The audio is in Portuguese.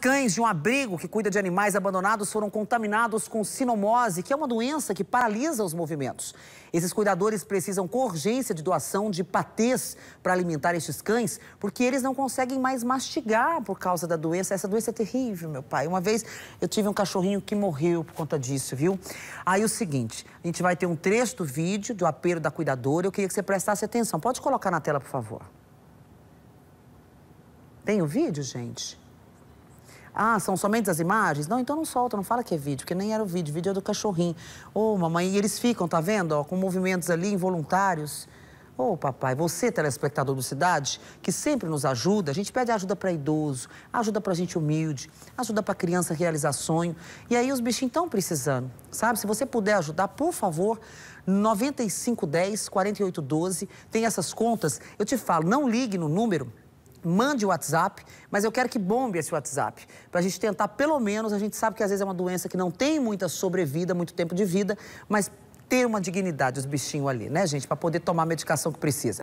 cães de um abrigo que cuida de animais abandonados foram contaminados com sinomose, que é uma doença que paralisa os movimentos. Esses cuidadores precisam com urgência de doação de patês para alimentar estes cães, porque eles não conseguem mais mastigar por causa da doença. Essa doença é terrível, meu pai. Uma vez eu tive um cachorrinho que morreu por conta disso, viu? Aí o seguinte, a gente vai ter um trecho do vídeo do apelo da cuidadora. Eu queria que você prestasse atenção. Pode colocar na tela, por favor. Tem o vídeo, gente? Ah, são somente as imagens? Não, então não solta, não fala que é vídeo, porque nem era o vídeo, o vídeo é do cachorrinho. Ô, oh, mamãe, e eles ficam, tá vendo? Ó, com movimentos ali involuntários. Ô, oh, papai, você, telespectador do Cidade, que sempre nos ajuda, a gente pede ajuda para idoso, ajuda para gente humilde, ajuda para criança realizar sonho. E aí os bichinhos estão precisando, sabe? Se você puder ajudar, por favor, 9510 4812, tem essas contas. Eu te falo, não ligue no número mande o WhatsApp, mas eu quero que bombe esse WhatsApp, para a gente tentar, pelo menos, a gente sabe que às vezes é uma doença que não tem muita sobrevida, muito tempo de vida, mas ter uma dignidade os bichinhos ali, né, gente, para poder tomar a medicação que precisa.